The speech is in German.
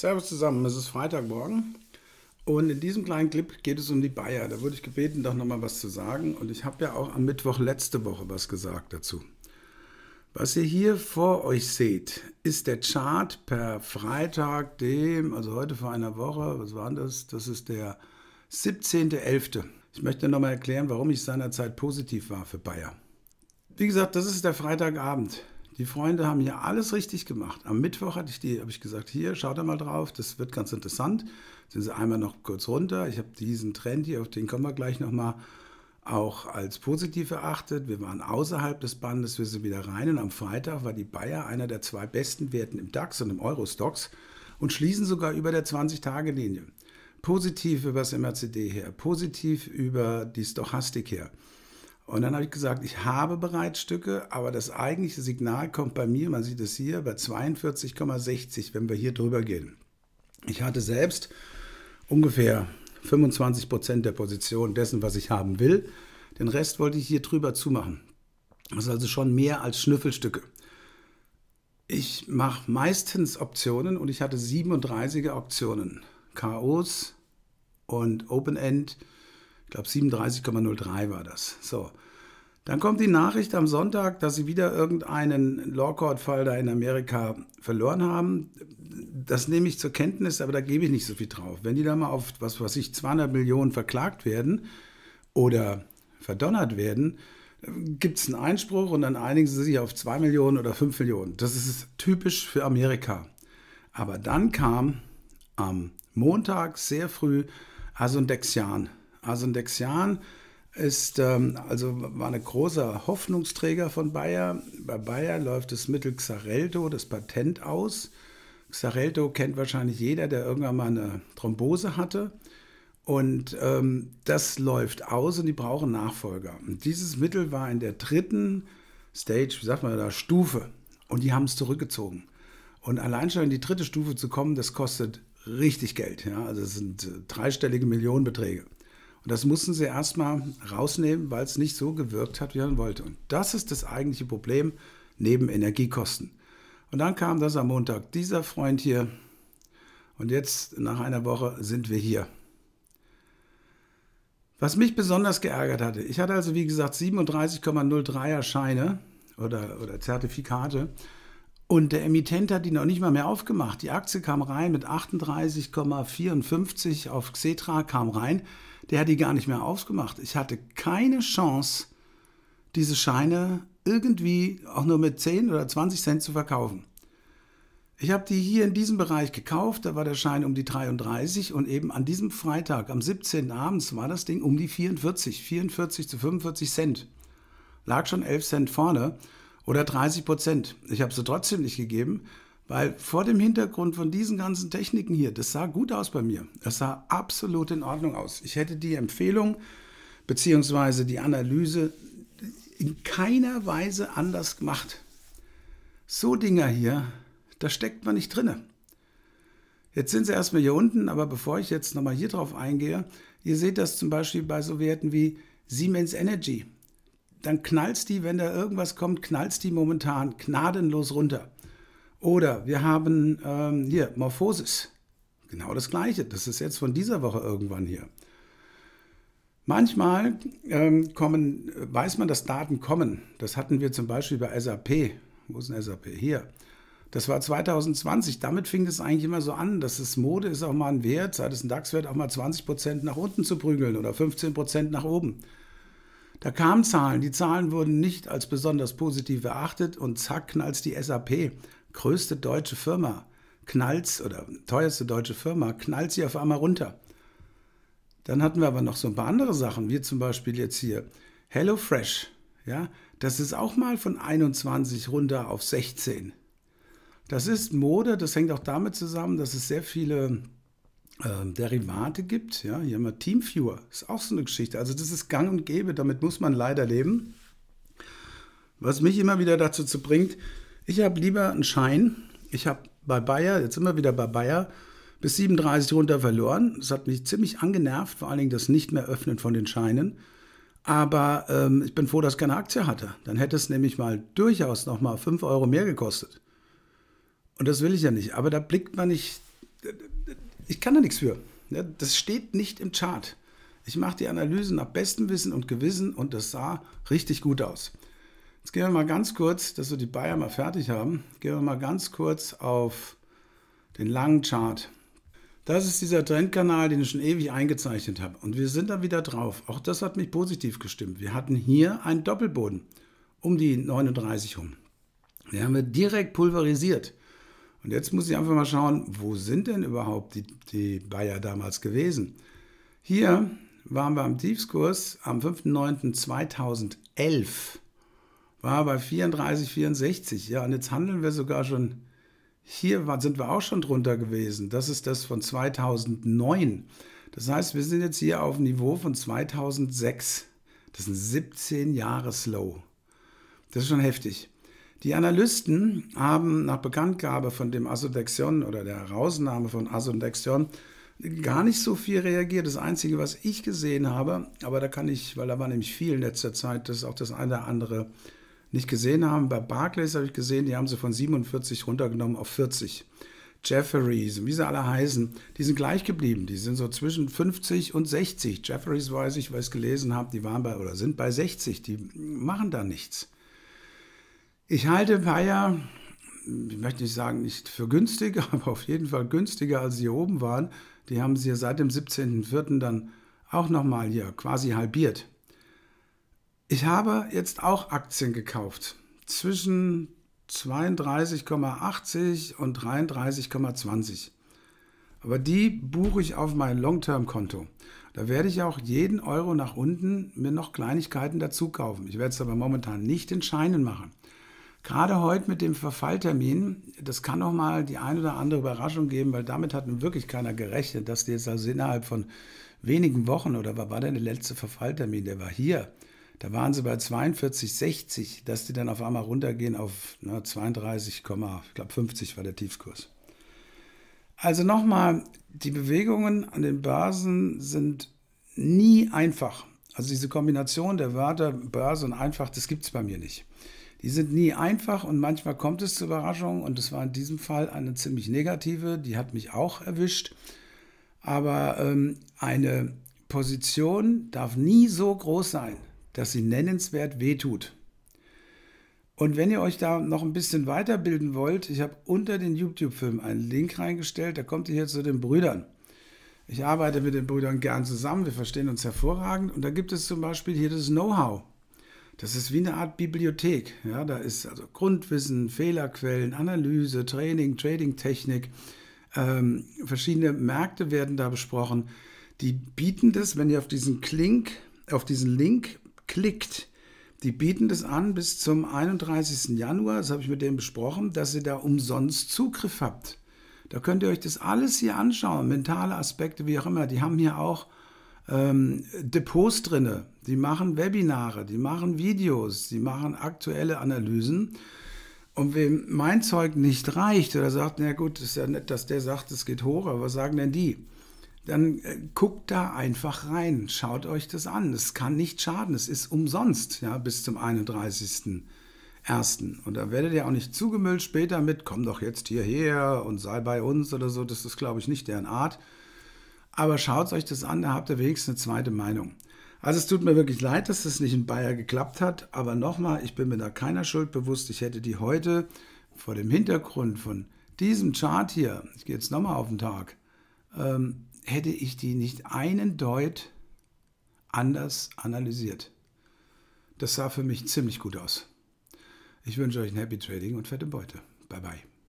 Servus zusammen, es ist Freitagmorgen und in diesem kleinen Clip geht es um die Bayer. Da wurde ich gebeten, doch nochmal was zu sagen und ich habe ja auch am Mittwoch letzte Woche was gesagt dazu. Was ihr hier vor euch seht, ist der Chart per Freitag, dem, also heute vor einer Woche, was war das? Das ist der 17.11. Ich möchte nochmal erklären, warum ich seinerzeit positiv war für Bayer. Wie gesagt, das ist der Freitagabend. Die Freunde haben hier alles richtig gemacht. Am Mittwoch hatte ich die, habe ich gesagt, hier, schaut da mal drauf, das wird ganz interessant. Sind sie einmal noch kurz runter. Ich habe diesen Trend hier, auf den kommen wir gleich nochmal, auch als positiv erachtet. Wir waren außerhalb des Bandes, wir sind wieder rein. Und am Freitag war die Bayer einer der zwei besten Werten im DAX und im Eurostox und schließen sogar über der 20-Tage-Linie. Positiv über das MACD her, positiv über die Stochastik her. Und dann habe ich gesagt, ich habe bereits Stücke, aber das eigentliche Signal kommt bei mir, man sieht es hier, bei 42,60, wenn wir hier drüber gehen. Ich hatte selbst ungefähr 25 Prozent der Position dessen, was ich haben will. Den Rest wollte ich hier drüber zumachen. Das ist also schon mehr als Schnüffelstücke. Ich mache meistens Optionen und ich hatte 37er Optionen. KOs und Open End. Ich glaube 37,03 war das. So. Dann kommt die Nachricht am Sonntag, dass sie wieder irgendeinen Law Court Fall da in Amerika verloren haben. Das nehme ich zur Kenntnis, aber da gebe ich nicht so viel drauf. Wenn die da mal auf, was weiß ich, 200 Millionen verklagt werden oder verdonnert werden, gibt es einen Einspruch und dann einigen sie sich auf 2 Millionen oder 5 Millionen. Das ist typisch für Amerika. Aber dann kam am Montag sehr früh Asundexian. Asundexian ist ähm, also war ein großer Hoffnungsträger von Bayer. Bei Bayer läuft das Mittel Xarelto, das Patent aus. Xarelto kennt wahrscheinlich jeder, der irgendwann mal eine Thrombose hatte. Und ähm, das läuft aus und die brauchen Nachfolger. Und dieses Mittel war in der dritten Stage, wie sagt man da, Stufe. Und die haben es zurückgezogen. Und allein schon in die dritte Stufe zu kommen, das kostet richtig Geld. Ja? Also es sind äh, dreistellige Millionenbeträge. Und das mussten sie erstmal rausnehmen, weil es nicht so gewirkt hat, wie man wollte. Und das ist das eigentliche Problem neben Energiekosten. Und dann kam das am Montag, dieser Freund hier. Und jetzt, nach einer Woche, sind wir hier. Was mich besonders geärgert hatte, ich hatte also wie gesagt 37,03er Scheine oder, oder Zertifikate und der Emittent hat die noch nicht mal mehr aufgemacht. Die Aktie kam rein mit 38,54 auf Xetra, kam rein. Der hat die gar nicht mehr aufgemacht. Ich hatte keine Chance, diese Scheine irgendwie auch nur mit 10 oder 20 Cent zu verkaufen. Ich habe die hier in diesem Bereich gekauft, da war der Schein um die 33 und eben an diesem Freitag, am 17. abends, war das Ding um die 44, 44 zu 45 Cent. Lag schon 11 Cent vorne oder 30 Prozent. Ich habe sie trotzdem nicht gegeben, weil vor dem Hintergrund von diesen ganzen Techniken hier, das sah gut aus bei mir. Das sah absolut in Ordnung aus. Ich hätte die Empfehlung bzw. die Analyse in keiner Weise anders gemacht. So Dinger hier, da steckt man nicht drinne. Jetzt sind sie erstmal hier unten, aber bevor ich jetzt nochmal hier drauf eingehe, ihr seht das zum Beispiel bei so Werten wie Siemens Energy dann knallst die, wenn da irgendwas kommt, knallst die momentan gnadenlos runter. Oder wir haben ähm, hier Morphosis. Genau das gleiche. Das ist jetzt von dieser Woche irgendwann hier. Manchmal ähm, kommen, weiß man, dass Daten kommen. Das hatten wir zum Beispiel bei SAP. Wo ist ein SAP? Hier. Das war 2020. Damit fing es eigentlich immer so an, dass es Mode ist, auch mal ein Wert, sei es ein DAX-Wert, auch mal 20 nach unten zu prügeln oder 15 nach oben. Da kamen Zahlen, die Zahlen wurden nicht als besonders positiv erachtet und zack knallt die SAP, größte deutsche Firma, knallt oder teuerste deutsche Firma, knallt sie auf einmal runter. Dann hatten wir aber noch so ein paar andere Sachen, wie zum Beispiel jetzt hier HelloFresh. Ja, das ist auch mal von 21 runter auf 16. Das ist Mode, das hängt auch damit zusammen, dass es sehr viele ähm, Derivate gibt. Ja, hier haben wir Teamviewer, ist auch so eine Geschichte. Also das ist gang und gäbe, damit muss man leider leben. Was mich immer wieder dazu zu bringt, ich habe lieber einen Schein. Ich habe bei Bayer, jetzt immer wieder bei Bayer, bis 37 runter verloren. Das hat mich ziemlich angenervt, vor allen Dingen das nicht mehr öffnen von den Scheinen. Aber ähm, ich bin froh, dass ich keine Aktie hatte. Dann hätte es nämlich mal durchaus nochmal 5 Euro mehr gekostet. Und das will ich ja nicht. Aber da blickt man nicht, ich kann da nichts für. Das steht nicht im Chart. Ich mache die Analysen nach bestem Wissen und Gewissen und das sah richtig gut aus. Jetzt gehen wir mal ganz kurz, dass wir die Bayern mal fertig haben, gehen wir mal ganz kurz auf den langen Chart. Das ist dieser Trendkanal, den ich schon ewig eingezeichnet habe. Und wir sind da wieder drauf. Auch das hat mich positiv gestimmt. Wir hatten hier einen Doppelboden um die 39 rum. Den haben wir direkt pulverisiert. Und jetzt muss ich einfach mal schauen, wo sind denn überhaupt die, die Bayer damals gewesen? Hier waren wir am Tiefskurs am 5.9.2011, war bei 34,64. Ja, und jetzt handeln wir sogar schon, hier sind wir auch schon drunter gewesen. Das ist das von 2009. Das heißt, wir sind jetzt hier auf dem Niveau von 2006. Das ist ein 17 jahres low Das ist schon heftig. Die Analysten haben nach Bekanntgabe von dem Asodexion oder der Herausnahme von Asodexion gar nicht so viel reagiert. Das Einzige, was ich gesehen habe, aber da kann ich, weil da war nämlich viel in letzter Zeit, dass auch das eine oder andere nicht gesehen haben. Bei Barclays habe ich gesehen, die haben sie von 47 runtergenommen auf 40. Jefferies, wie sie alle heißen, die sind gleich geblieben. Die sind so zwischen 50 und 60. Jefferies weiß ich, weil ich es gelesen habe, die waren bei oder sind bei 60. Die machen da nichts. Ich halte Bayer, ich möchte nicht sagen, nicht für günstiger, aber auf jeden Fall günstiger, als sie hier oben waren. Die haben sie ja seit dem 17.04. dann auch nochmal hier quasi halbiert. Ich habe jetzt auch Aktien gekauft. Zwischen 32,80 und 33,20. Aber die buche ich auf mein Long-Term-Konto. Da werde ich auch jeden Euro nach unten mir noch Kleinigkeiten dazu kaufen. Ich werde es aber momentan nicht in Scheinen machen. Gerade heute mit dem Verfalltermin, das kann noch mal die ein oder andere Überraschung geben, weil damit hat nun wirklich keiner gerechnet, dass die jetzt also innerhalb von wenigen Wochen oder was war denn der letzte Verfalltermin? Der war hier. Da waren sie bei 42,60, dass die dann auf einmal runtergehen auf ne, 32, ich glaube 50 war der Tiefkurs. Also nochmal, die Bewegungen an den Börsen sind nie einfach. Also diese Kombination der Wörter Börse und einfach, das gibt es bei mir nicht. Die sind nie einfach und manchmal kommt es zu Überraschungen und es war in diesem Fall eine ziemlich negative, die hat mich auch erwischt. Aber ähm, eine Position darf nie so groß sein, dass sie nennenswert wehtut. Und wenn ihr euch da noch ein bisschen weiterbilden wollt, ich habe unter den YouTube-Film einen Link reingestellt, da kommt ihr hier zu den Brüdern. Ich arbeite mit den Brüdern gern zusammen, wir verstehen uns hervorragend und da gibt es zum Beispiel hier das Know-how. Das ist wie eine Art Bibliothek. Ja, da ist also Grundwissen, Fehlerquellen, Analyse, Training, Trading-Technik. Ähm, verschiedene Märkte werden da besprochen. Die bieten das, wenn ihr auf diesen, Klink, auf diesen Link klickt, die bieten das an bis zum 31. Januar, das habe ich mit denen besprochen, dass ihr da umsonst Zugriff habt. Da könnt ihr euch das alles hier anschauen, mentale Aspekte, wie auch immer. Die haben hier auch ähm, Depots drinne, die machen Webinare, die machen Videos, die machen aktuelle Analysen. Und wem mein Zeug nicht reicht oder sagt, na gut, ist ja nett, dass der sagt, es geht hoch, aber was sagen denn die? Dann äh, guckt da einfach rein, schaut euch das an. Es kann nicht schaden, es ist umsonst, ja, bis zum 31.01. Und da werdet ihr auch nicht zugemüllt später mit, komm doch jetzt hierher und sei bei uns oder so. Das ist, glaube ich, nicht deren Art. Aber schaut euch das an, da habt ihr wenigstens eine zweite Meinung. Also es tut mir wirklich leid, dass das nicht in Bayern geklappt hat, aber nochmal, ich bin mir da keiner Schuld bewusst. Ich hätte die heute vor dem Hintergrund von diesem Chart hier, ich gehe jetzt nochmal auf den Tag, ähm, hätte ich die nicht einen Deut anders analysiert. Das sah für mich ziemlich gut aus. Ich wünsche euch ein Happy Trading und fette Beute. Bye bye.